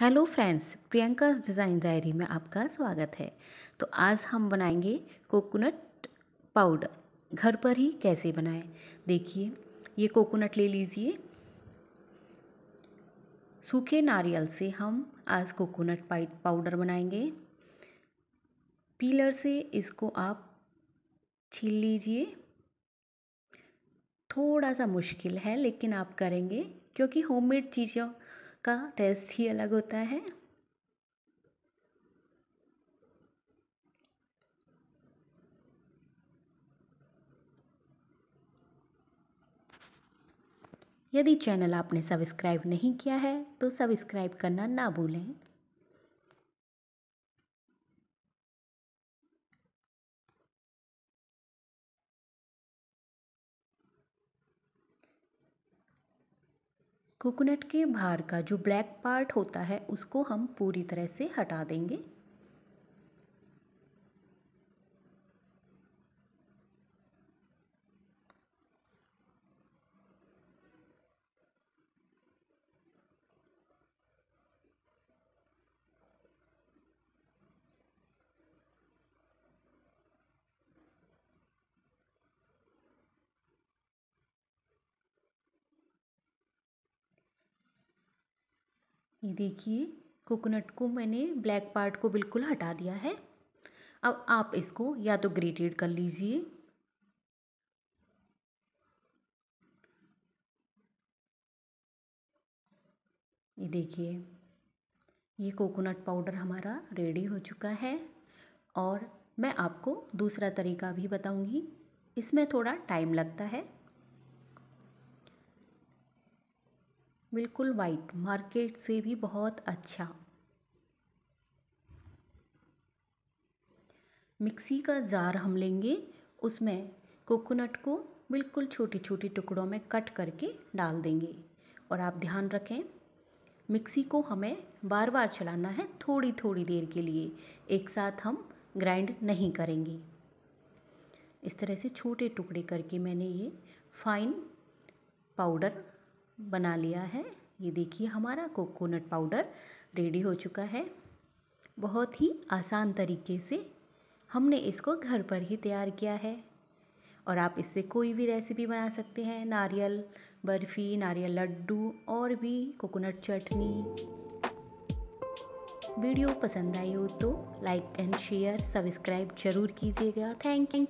hello friends Priyanka's design diary में आपका स्वागत है तो आज हम बनाएंगे कोकोनट पाउडर घर पर ही कैसे बनाएं देखिए ये कोकोनट ले लीजिए सूखे नारियल से हम आज कोकोनट पाउडर बनाएंगे पीलर से इसको आप छील लीजिए थोड़ा सा मुश्किल है लेकिन आप करेंगे क्योंकि होममेड चीज़ों का टेस्ट ही अलग होता है यदि चैनल आपने सब्सक्राइब नहीं किया है तो सब्सक्राइब करना ना भूलें कोकोनट के बाहर का जो ब्लैक पार्ट होता है उसको हम पूरी तरह से हटा देंगे ये देखिए कोकोनट को मैंने ब्लैक पार्ट को बिल्कुल हटा दिया है अब आप इसको या तो ग्रेटेड कर लीजिए ये देखिए ये कोकोनट पाउडर हमारा रेडी हो चुका है और मैं आपको दूसरा तरीका भी बताऊंगी इसमें थोड़ा टाइम लगता है बिल्कुल वाइट मार्केट से भी बहुत अच्छा मिक्सी का जार हम लेंगे उसमें कोकोनट को बिल्कुल छोटे छोटे टुकड़ों में कट करके डाल देंगे और आप ध्यान रखें मिक्सी को हमें बार बार चलाना है थोड़ी थोड़ी देर के लिए एक साथ हम ग्राइंड नहीं करेंगे इस तरह से छोटे टुकड़े करके मैंने ये फाइन पाउडर बना लिया है ये देखिए हमारा कोकोनट पाउडर रेडी हो चुका है बहुत ही आसान तरीके से हमने इसको घर पर ही तैयार किया है और आप इससे कोई भी रेसिपी बना सकते हैं नारियल बर्फ़ी नारियल लड्डू और भी कोकोनट चटनी वीडियो पसंद आई हो तो लाइक एंड शेयर सब्सक्राइब जरूर कीजिएगा थैंक यू